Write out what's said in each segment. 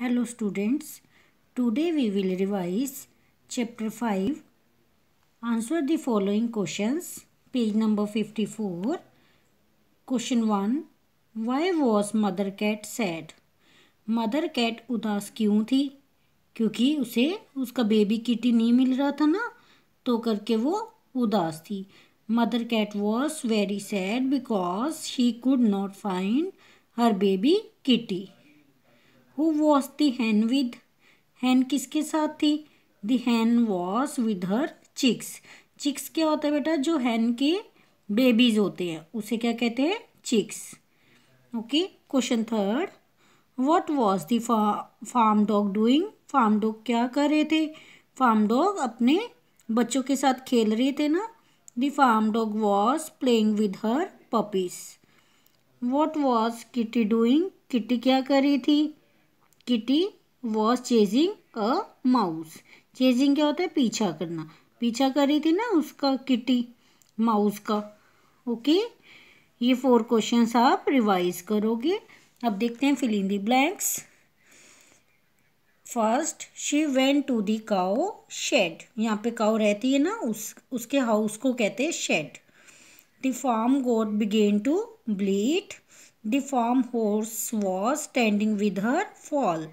Hello students today we will revise chapter five answer the following questions page number fifty four question one why was mother cat sad mother cat उदास क्यों थी क्योंकि उसे उसका baby kitty नहीं मिल रहा था ना तो करके वो उदास थी mother cat was very sad because she could not find her baby kitty who was the hen with hen किसके साथ थी the hen was with her chicks chicks क्या होता है बेटा जो हैन के बेबीज होते हैं उसे क्या कहते हैं chicks okay question third what was the farm dog doing farm dog क्या कर रहे थे फार्म डॉग अपने बच्चों के साथ खेल रहे थे ना the farm dog was playing with her puppies what was kitty doing kitty क्या कर रही थी kitty was chasing a mouse chasing क्या होता है पीछा करना पीछा कर रही थी ना उसका किटी माउस का ओके ये फोर क्वेश्चंस आप रिवाइज करोगे अब देखते हैं filling the blanks first she went to the cow shed यहाँ पे काओ रहती है ना उस उसके हाउस को कहते हैं shed the farm goat began to bleat the farm horse was standing with her foal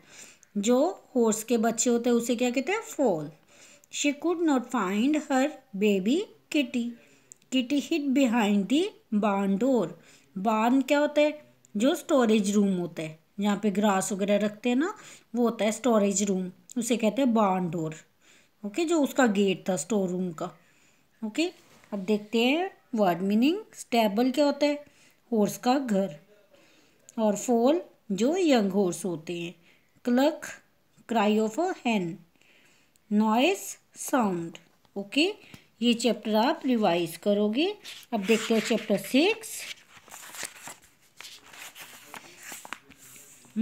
जो हॉर्स के बच्चे होते हैं उसे क्या कहते हैं foal she could not find her baby kitty kitty hid behind the barn door बान क्या होता है जो स्टोरेज रूम होता है जहाँ पे ग्रास वगैरह रखते हैं ना वो होता है स्टोरेज रूम उसे कहते हैं बान डोर ओके जो उसका गेट था स्टोर रूम का ओके अब देखते हैं वर्ड मीनिंग स्टेबल क्या होता है हॉर्स का घर और फोल जो यंग हॉर्स होते हैं cluck cry of a hen noise sound okay ये चैप्टर आप रिवाइज करोगे अब देखते हो chapter six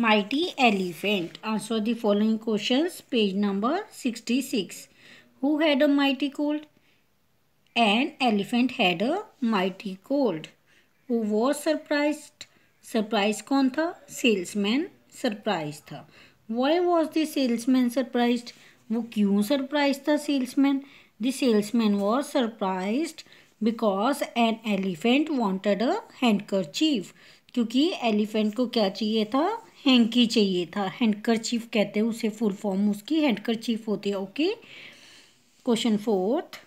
mighty elephant answer the following question page number sixty six who had a mighty cold and elephant had a mighty cold who was surprised surprise कौन था salesman surprise था why was the salesman surprise वो क्यों surprise था salesman the salesman was surprise because an elephant wanted a chief क्योंकि elephant को क्या चाहिए था हैंकी चाहिए था चीफ कहते हैं उसे फुल फॉर्म उसकी चीफ होती है okay question fourth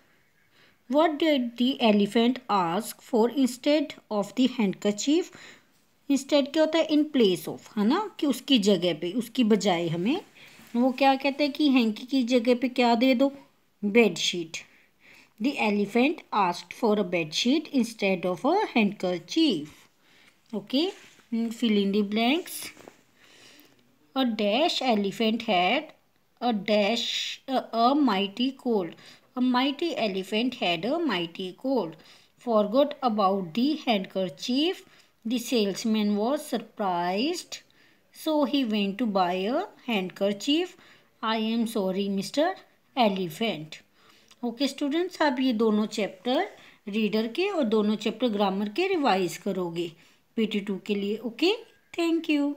what did elephant ask for instead of the handkerchief instead क्या होता है इन प्लेस ऑफ है ना कि उसकी जगह पे उसकी बजाय हमें वो क्या कहते हैं कि हैंकी की जगह पे क्या दे दो bedsheet the elephant asked for a bedsheet instead of a handkerchief okay filling the blanks a dash elephant had a dash a mighty cold a mighty elephant had a mighty cold forgot about the the chief The salesman was surprised, so he went to buy a handkerchief. I am sorry, Mr. Elephant. okay students ab ye dono chapter reader ke aur dono chapter grammar ke revise karoge pt2 ke liye okay thank you